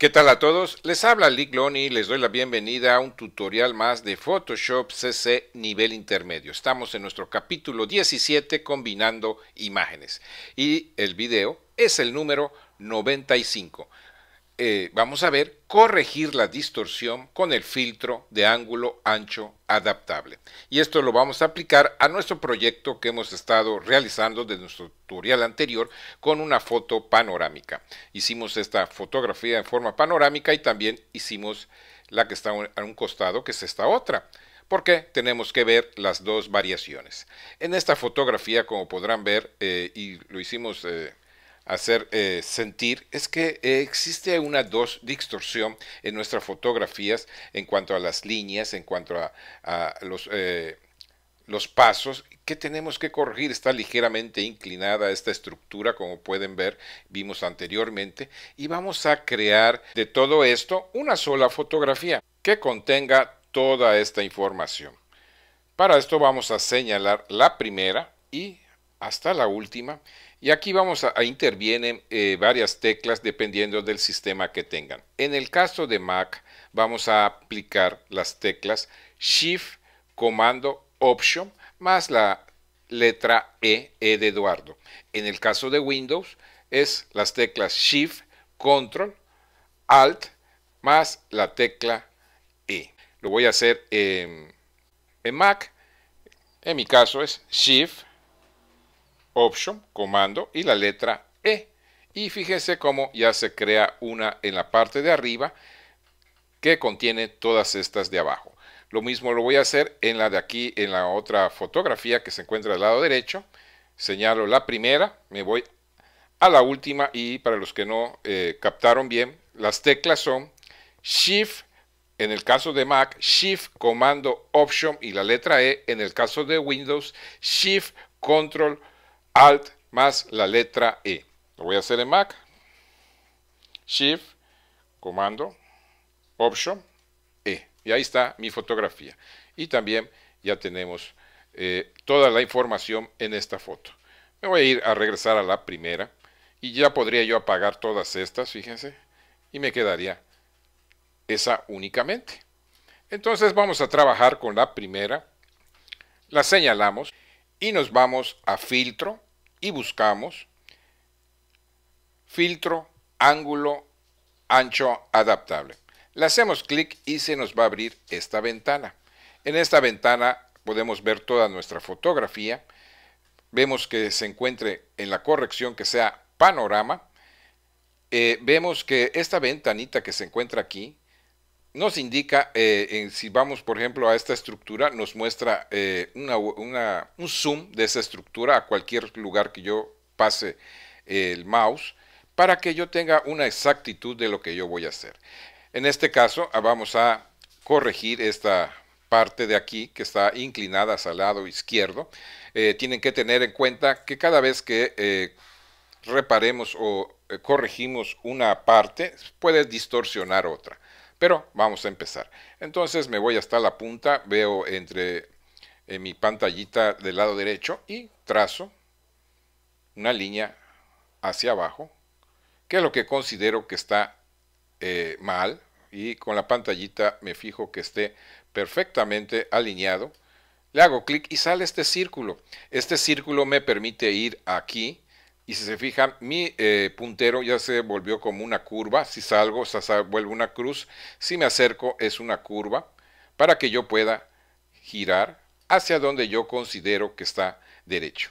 ¿Qué tal a todos? Les habla Lick y les doy la bienvenida a un tutorial más de Photoshop CC nivel intermedio. Estamos en nuestro capítulo 17 combinando imágenes y el video es el número 95. Eh, vamos a ver, corregir la distorsión con el filtro de ángulo ancho adaptable. Y esto lo vamos a aplicar a nuestro proyecto que hemos estado realizando de nuestro tutorial anterior con una foto panorámica. Hicimos esta fotografía en forma panorámica y también hicimos la que está a un costado, que es esta otra porque tenemos que ver las dos variaciones. En esta fotografía, como podrán ver, eh, y lo hicimos eh, hacer eh, sentir es que eh, existe una dos distorsión en nuestras fotografías en cuanto a las líneas, en cuanto a, los, eh, los pasos que tenemos que corregir. Está ligeramente inclinada esta estructura, como pueden ver, vimos anteriormente, y vamos a crear de todo esto una sola fotografía que contenga toda esta información. Para esto vamos a señalar la primera y hasta la última y aquí vamos a, intervienen eh, varias teclas dependiendo del sistema que tengan. En el caso de Mac vamos a aplicar las teclas Shift, Comando, Option, más la letra E, E de Eduardo. En el caso de Windows es las teclas Shift, Control, Alt, más la tecla E. Lo voy a hacer en Mac. En mi caso es Shift, Option, comando y la letra E. Y fíjense cómo ya se crea una en la parte de arriba que contiene todas estas de abajo. Lo mismo lo voy a hacer en la de aquí, en la otra fotografía que se encuentra al lado derecho. Señalo la primera, me voy a la última y para los que no eh, captaron bien, las teclas son Shift, en el caso de Mac, Shift, Comando, Option y la letra E. En el caso de Windows, Shift, Control, Alt más la letra E. Lo voy a hacer en Mac. Shift, comando, Option, E. Y ahí está mi fotografía. Y también ya tenemos eh, toda la información en esta foto. Me voy a ir a regresar a la primera. Y ya podría yo apagar todas estas, fíjense. Y me quedaría esa únicamente. Entonces vamos a trabajar con la primera. La señalamos y nos vamos a filtro y buscamos filtro, ángulo, ancho adaptable. Le hacemos clic y se nos va a abrir esta ventana. En esta ventana podemos ver toda nuestra fotografía. Vemos que se encuentre en la corrección que sea panorama. Eh, vemos que esta ventanita que se encuentra aquí nos indica, eh, si vamos por ejemplo a esta estructura, nos muestra eh, un zoom de esa estructura a cualquier lugar que yo pase eh, el mouse para que yo tenga una exactitud de lo que yo voy a hacer. En este caso ah, vamos a corregir esta parte de aquí que está inclinada hacia el lado izquierdo. tienen que tener en cuenta que cada vez que reparemos o corregimos una parte, puede distorsionar otra. Pero vamos a empezar. Entonces me voy hasta la punta, veo entre en mi pantallita del lado derecho y trazo una línea hacia abajo, que es lo que considero que está eh, mal, y con la pantallita me fijo que esté perfectamente alineado. Le hago clic y sale este círculo. Este círculo me permite ir aquí y si se fijan, mi eh, puntero ya se volvió como una curva. Si salgo, vuelvo una cruz. Si me acerco, es una curva para que yo pueda girar hacia donde yo considero que está derecho.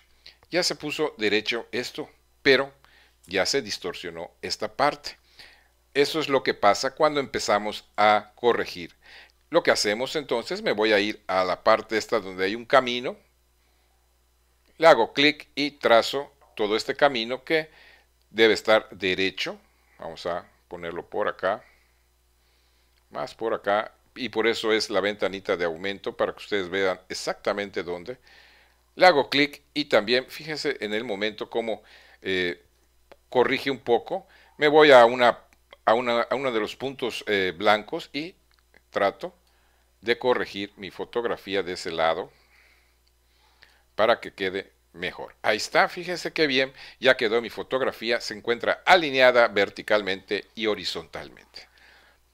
Ya se puso derecho esto, pero ya se distorsionó esta parte. Eso es lo que pasa cuando empezamos a corregir. Lo que hacemos entonces, me voy a ir a la parte esta donde hay un camino, le hago clic y trazo todo este camino que debe estar derecho. Vamos a ponerlo por acá, más por acá. Y por eso es la ventanita de aumento para que ustedes vean exactamente dónde. Le hago clic y también fíjense en el momento cómo eh, corrige un poco. Me voy a, una, a, una, uno de los puntos eh, blancos y trato de corregir mi fotografía de ese lado para que quede mejor. Ahí está, fíjense qué bien, ya quedó mi fotografía, se encuentra alineada verticalmente y horizontalmente.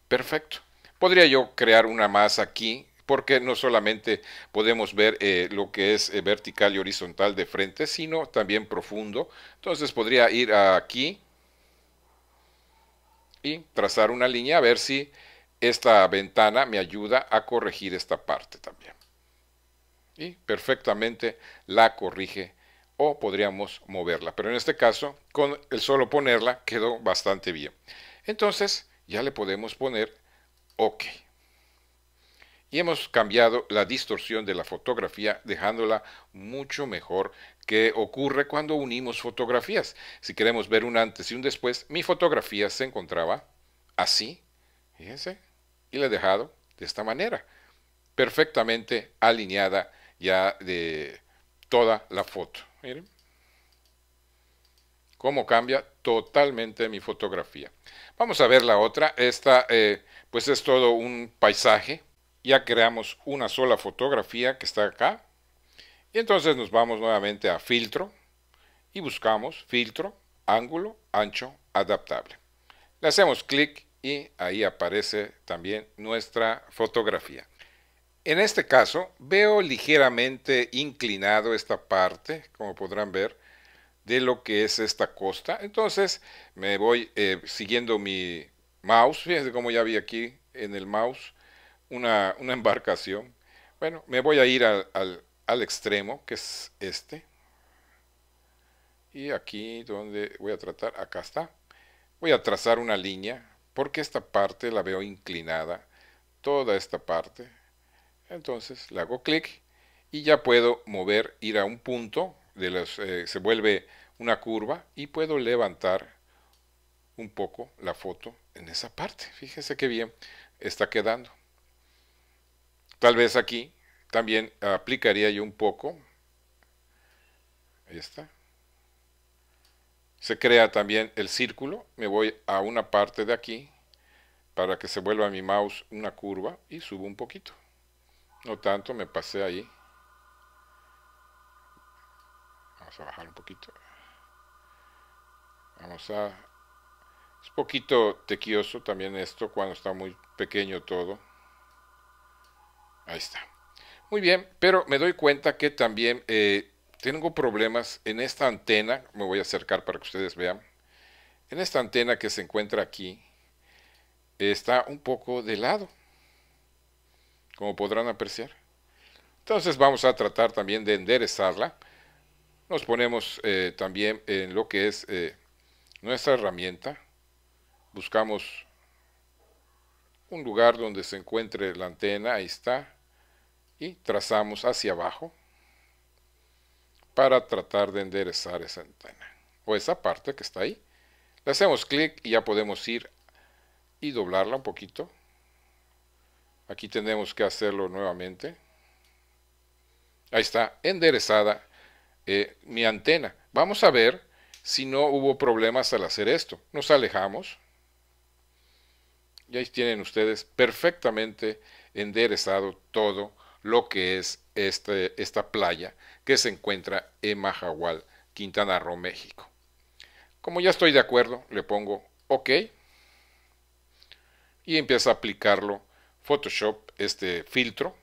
Perfecto. Podría yo crear una más aquí, porque no solamente podemos ver eh, lo que es eh, vertical y horizontal de frente, sino también profundo. Entonces podría ir aquí y trazar una línea a ver si esta ventana me ayuda a corregir esta parte también y perfectamente la corrige o podríamos moverla. Pero en este caso, con el solo ponerla quedó bastante bien. Entonces, ya le podemos poner OK. Y hemos cambiado la distorsión de la fotografía dejándola mucho mejor que ocurre cuando unimos fotografías. Si queremos ver un antes y un después, mi fotografía se encontraba así, fíjense, y la he dejado de esta manera, perfectamente alineada ya de toda la foto. Miren cómo cambia totalmente mi fotografía. Vamos a ver la otra. Esta eh, pues es todo un paisaje. Ya creamos una sola fotografía que está acá. Y entonces nos vamos nuevamente a filtro y buscamos filtro, ángulo, ancho, adaptable. Le hacemos clic y ahí aparece también nuestra fotografía. En este caso veo ligeramente inclinado esta parte, como podrán ver, de lo que es esta costa. Entonces me voy eh, siguiendo mi mouse, fíjense cómo ya vi aquí en el mouse una, embarcación. Bueno, me voy a ir al extremo, que es este. Y aquí donde voy a tratar, acá está. Voy a trazar una línea, porque esta parte la veo inclinada, toda esta parte entonces le hago clic y ya puedo mover, ir a un punto, de los, eh, se vuelve una curva y puedo levantar un poco la foto en esa parte. Fíjese qué bien está quedando. Tal vez aquí también aplicaría yo un poco. Ahí está. Se crea también el círculo. Me voy a una parte de aquí para que se vuelva mi mouse una curva y subo un poquito. No tanto, me pasé ahí. Vamos a bajar un poquito. Vamos a... Es poquito tequioso también esto cuando está muy pequeño todo. Ahí está. Muy bien, pero me doy cuenta que también eh, tengo problemas en esta antena. Me voy a acercar para que ustedes vean. En esta antena que se encuentra aquí, está un poco de lado como podrán apreciar. Entonces vamos a tratar también de enderezarla. Nos ponemos eh, también en lo que es eh, nuestra herramienta. Buscamos un lugar donde se encuentre la antena, ahí está, y trazamos hacia abajo para tratar de enderezar esa antena o esa parte que está ahí. Le hacemos clic y ya podemos ir y doblarla un poquito Aquí tenemos que hacerlo nuevamente. Ahí está, enderezada eh, mi antena. Vamos a ver si no hubo problemas al hacer esto. Nos alejamos. Y ahí tienen ustedes perfectamente enderezado todo lo que es este, esta playa que se encuentra en Mahahual, Quintana Roo, México. Como ya estoy de acuerdo, le pongo OK y empieza a aplicarlo Photoshop este filtro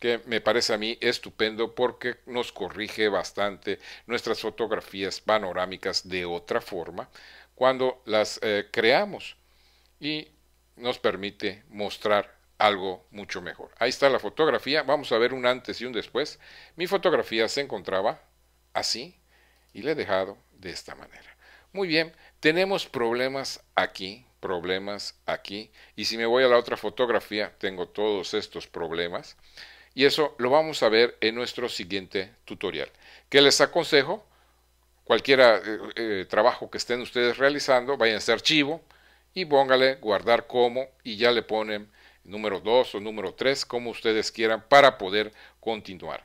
que me parece a mí estupendo porque nos corrige bastante nuestras fotografías panorámicas de otra forma cuando las eh, creamos y nos permite mostrar algo mucho mejor. Ahí está la fotografía, vamos a ver un antes y un después. Mi fotografía se encontraba así y la he dejado de esta manera. Muy bien, tenemos problemas aquí problemas aquí. Y si me voy a la otra fotografía, tengo todos estos problemas. Y eso lo vamos a ver en nuestro siguiente tutorial. que les aconsejo? Cualquier eh, eh, trabajo que estén ustedes realizando, vayan a ese archivo y póngale guardar como y ya le ponen número 2 o número 3, como ustedes quieran, para poder continuar.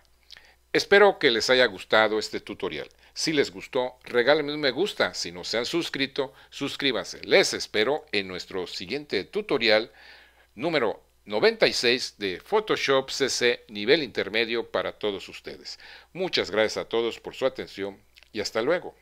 Espero que les haya gustado este tutorial. Si les gustó, regálenme un me gusta. Si no se han suscrito, suscríbanse. Les espero en nuestro siguiente tutorial número 96 de Photoshop CC nivel intermedio para todos ustedes. Muchas gracias a todos por su atención y hasta luego.